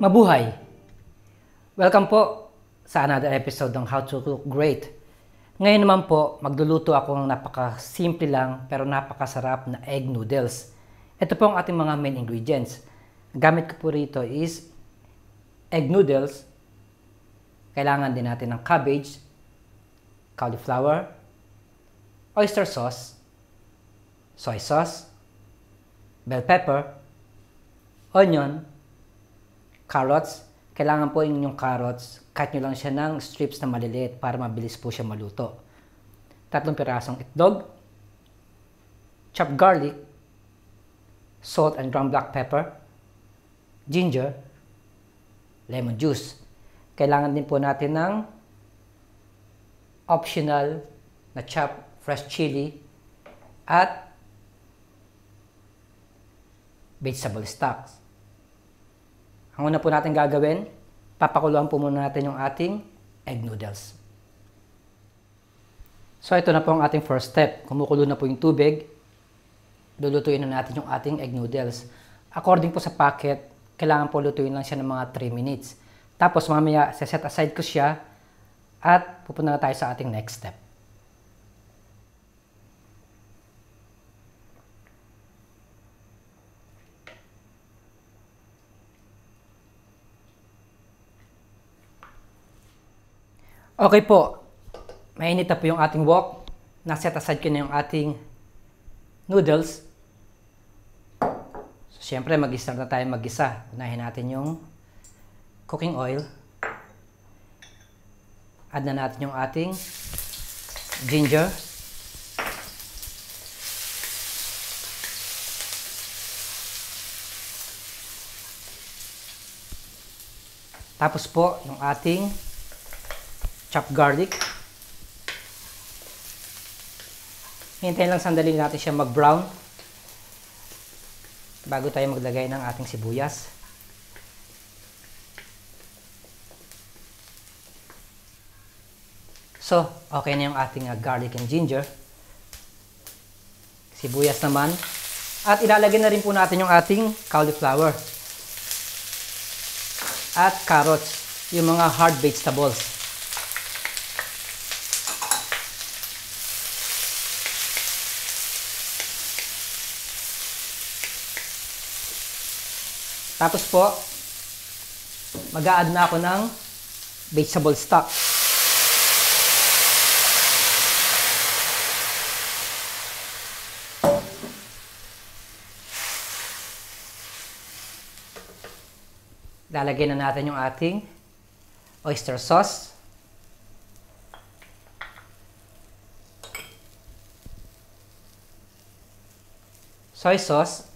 Mabuhay! Welcome po sa another episode ng How to Cook Great. Ngayon naman po, magluluto ako ng napaka-simple lang pero napakasarap na egg noodles. Ito po ang ating mga main ingredients. Gamit ko po rito is egg noodles. Kailangan din natin ng cabbage, cauliflower, oyster sauce, soy sauce, bell pepper, onion, carrots, kailangan po yung carrots, cut nyo lang siya ng strips na maliliit para mabilis po siya maluto. Tatlong pirasong itdog, chopped garlic, salt and ground black pepper, ginger, lemon juice. Kailangan din po natin ng optional na chopped fresh chili at vegetable stocks. Ang una po natin gagawin, papakuluan po muna natin yung ating egg noodles. So ito na po ang ating first step. Kumukulo na po yung tubig. Lulutuin na natin yung ating egg noodles. According po sa packet, kailangan po lutuin lang siya ng mga 3 minutes. Tapos mamaya, set aside ko siya at pupunta na tayo sa ating next step. Okay po, mainit na po yung ating wok. Naset aside ko na yung ating noodles. So, syempre, mag-start na tayo mag-isa. Unahin natin yung cooking oil. Add na natin yung ating ginger. Tapos po, yung ating chopped garlic. Hintayin lang sandali natin siya mag-brown bago tayo maglagay ng ating sibuyas. So, okay na yung ating uh, garlic and ginger. Sibuyas naman. At ilalagay na rin po natin yung ating cauliflower. At carrots, yung mga hard vegetables. Tapos po, mag-a-add na ako ng vegetable stock. Lalagyan na natin yung ating oyster sauce. Soy sauce.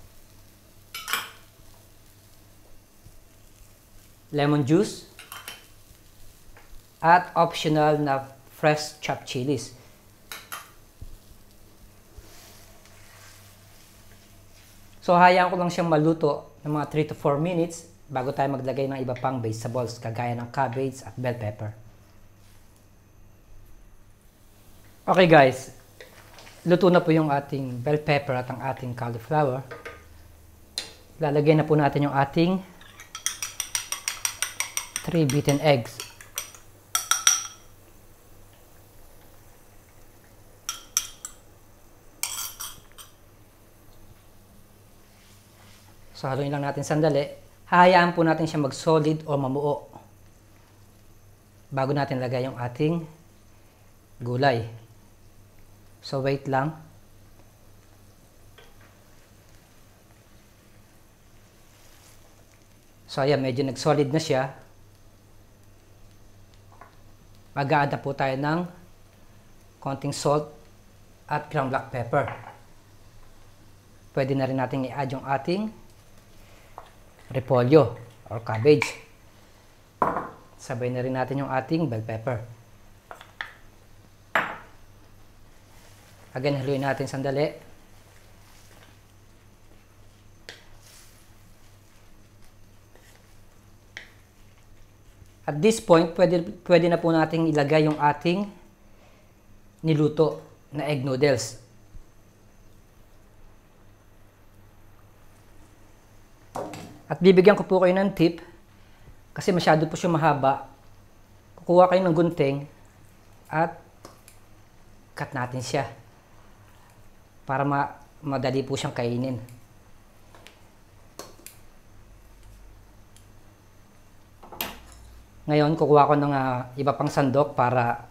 lemon juice, at optional na fresh chopped chilies. So, hayaan ko lang siyang maluto ng mga 3 to 4 minutes bago tayo maglagay ng iba pang vegetables kagaya ng cabbage at bell pepper. Okay guys, luto na po yung ating bell pepper at ang ating cauliflower. Lalagyan na po natin yung ating 3 beaten eggs. So, haluin lang natin sandali. Hahayaan po natin siya mag-solid o mamuo bago natin lagay yung ating gulay. So, wait lang. So ayan, medyo nag-solid na siya mag-aada po tayo ng konting salt at ground black pepper. Pwede na rin natin i-add yung ating repolyo or cabbage. Sabay na rin natin yung ating bell pepper. Again, haluin natin sandali. At this point, pwede, pwede na po nating ilagay yung ating niluto na egg noodles. At bibigyan ko po kayo ng tip kasi masyado po siya mahaba. Kukuha kayo ng gunting at cut natin siya para ma madali po siyang kainin. Ngayon, kukuha ko ng uh, iba pang sandok para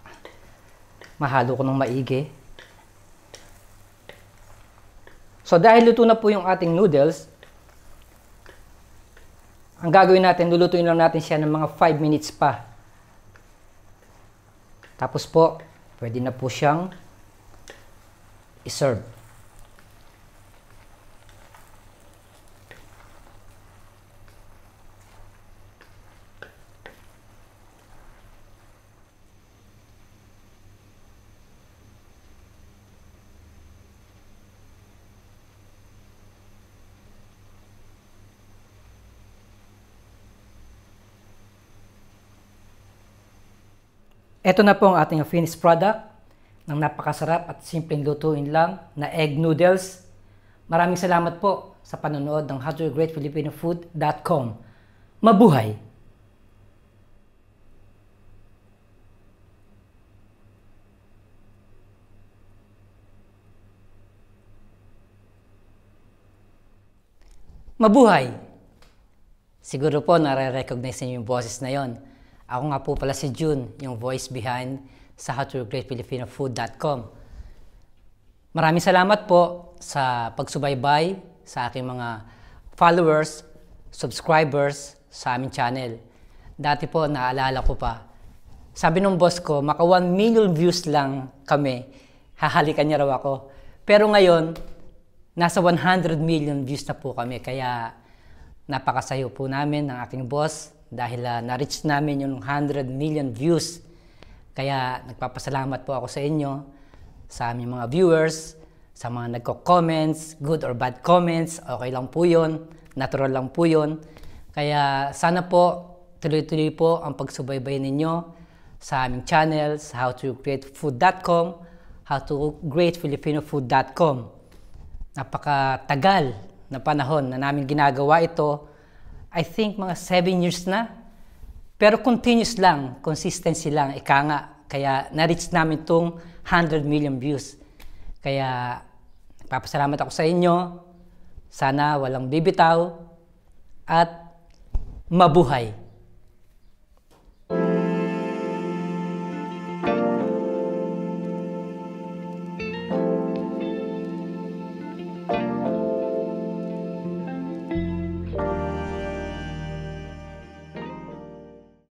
mahalo ko ng maigi. So, dahil luto na po yung ating noodles, ang gagawin natin, lulutuin lang natin siya ng mga 5 minutes pa. Tapos po, pwede na po siyang iserve. Ito na po ang ating finished product ng napakasarap at simpleng lutuin lang na egg noodles. Maraming salamat po sa panonood ng howtogreatfilipinofood.com. Mabuhay! Mabuhay! Siguro po nare-recognize niyo yung boses na yon. Ako nga po pala si June, yung voice behind sa howtogreatfilipinofood.com. Maraming salamat po sa pagsubaybay sa aking mga followers, subscribers sa aming channel. Dati po, naalala ko pa, sabi nung boss ko, maka 1 million views lang kami, hahalikan niya raw ako. Pero ngayon, nasa 100 million views na po kami, kaya napakasayo po namin ng aking boss dahil uh, na-reach namin yung 100 million views. Kaya nagpapasalamat po ako sa inyo, sa aming mga viewers, sa mga nagko-comments, good or bad comments, okay lang po yun, natural lang po yun. Kaya sana po, tuloy-tuloy po ang pagsubaybay ninyo sa aming channel, sa howtocreatefood.com, howtogreatfilipinofood.com. Napakatagal na panahon na namin ginagawa ito I think mga 7 years na. Pero continuous lang, consistency lang, ika nga. Kaya na-reach namin itong 100 million views. Kaya papasalamat ako sa inyo. Sana walang bibitaw at mabuhay.